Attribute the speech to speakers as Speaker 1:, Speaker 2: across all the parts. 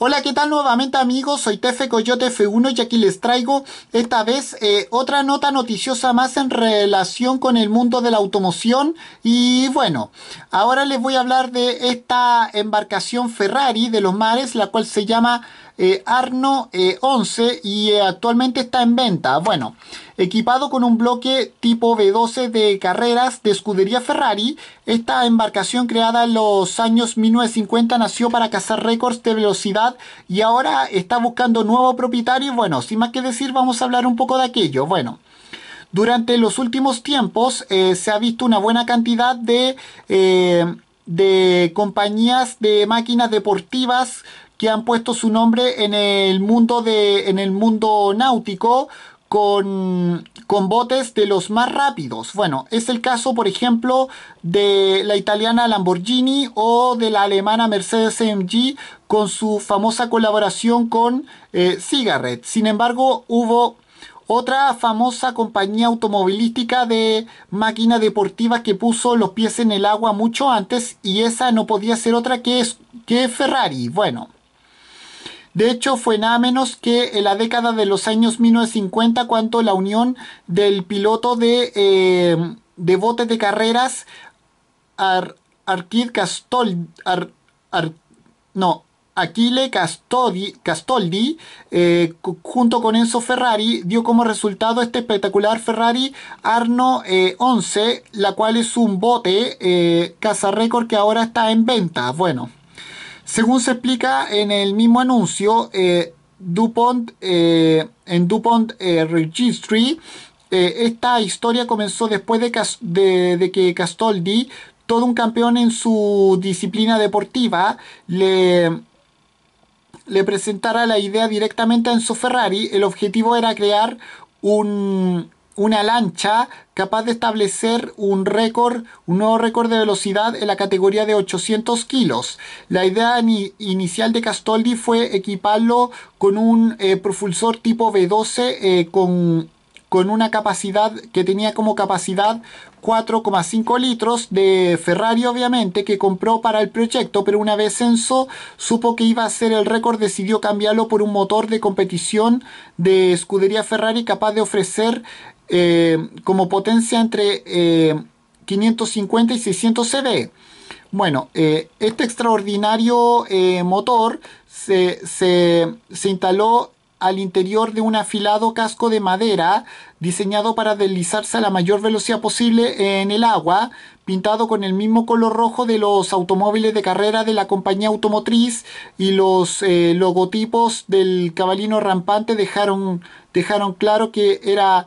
Speaker 1: Hola, ¿qué tal nuevamente amigos? Soy Tefe Coyote F1 y aquí les traigo esta vez eh, otra nota noticiosa más en relación con el mundo de la automoción. Y bueno, ahora les voy a hablar de esta embarcación Ferrari de los mares, la cual se llama eh, Arno 11 eh, y eh, actualmente está en venta. Bueno, equipado con un bloque tipo B12 de carreras de escudería Ferrari, esta embarcación creada en los años 1950 nació para cazar récords de velocidad y ahora está buscando nuevo propietario. Bueno, sin más que decir, vamos a hablar un poco de aquello. Bueno. Durante los últimos tiempos se ha visto una buena cantidad de de compañías de máquinas deportivas que han puesto su nombre en el mundo, de, en el mundo náutico con, botes de los más rápidos. Bueno, es el caso, por ejemplo, de la italiana Lamborghini o de la alemana Mercedes AMG con su famosa colaboración con eh, Cigarette. Sin embargo, hubo otra famosa compañía automovilística de máquina deportiva que puso los pies en el agua mucho antes y esa no podía ser otra que, que Ferrari. Bueno. De hecho, fue nada menos que en la década de los años 1950 cuando la unión del piloto de, em, de botes de carreras Ar, no, Aquile Castoldi, eh, junto con Enzo Ferrari, dio como resultado este espectacular Ferrari Arno 11, eh, la cual es un bote eh, casa Record récord que ahora está en venta. Bueno. Según se explica en el mismo anuncio, eh, DuPont, eh, en DuPont eh, Registry, esta historia comenzó después de, que Castoldi, todo un campeón en su disciplina deportiva, le, le presentara la idea directamente a Enzo Ferrari. El objetivo era crear un, una lancha capaz de establecer un récord, un nuevo récord de velocidad en la categoría de 800 kilos. La idea inicial de Castoldi fue equiparlo con un eh, propulsor tipo B12 eh, con, con una capacidad que tenía como capacidad 4,5 litros de Ferrari obviamente que compró para el proyecto pero una vez censo, supo que iba a ser el récord decidió cambiarlo por un motor de competición de escudería Ferrari capaz de ofrecer eh, como potencia entre 550 eh, y 600 CV. Bueno, eh, este extraordinario motor se, instaló al interior de un afilado casco de madera diseñado para deslizarse a la mayor velocidad posible en el agua, pintado con el mismo color rojo de los automóviles de carrera de la compañía automotriz y los logotipos del cabalino rampante dejaron, dejaron claro que era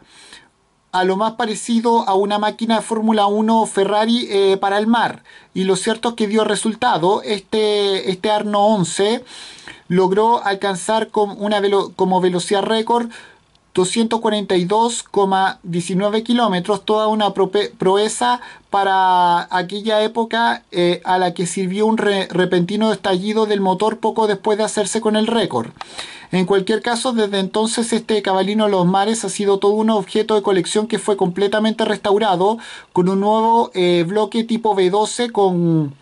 Speaker 1: a lo más parecido a una máquina de Fórmula 1 Ferrari eh, para el mar. Y lo cierto es que dio resultado. Este, este Arno 11 logró alcanzar con una como velocidad récord 242,19 kilómetros, toda una proeza para aquella época eh, a la que sirvió un repentino estallido del motor poco después de hacerse con el récord. En cualquier caso, desde entonces este cabalino los mares ha sido todo un objeto de colección que fue completamente restaurado con un nuevo eh, bloque tipo B12 con,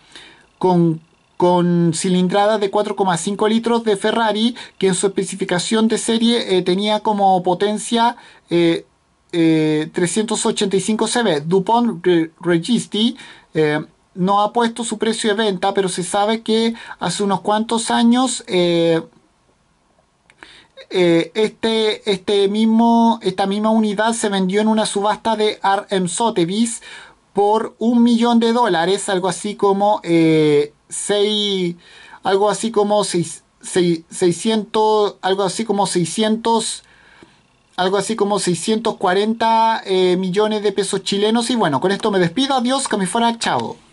Speaker 1: con con cilindrada de 4,5 litros de Ferrari, que en su especificación de serie eh, tenía como potencia 385 eh, eh, CV. Dupont Registi no ha puesto su precio de venta, pero se sabe que hace unos cuantos años este, este mismo, esta misma unidad se vendió en una subasta de RM Sotheby's por un millón de dólares, algo así como 6, algo así como 6, 6, 600, algo así como 600 algo así como 640 eh, millones de pesos chilenos. Y bueno, con esto me despido. Adiós, que me fuera, chao.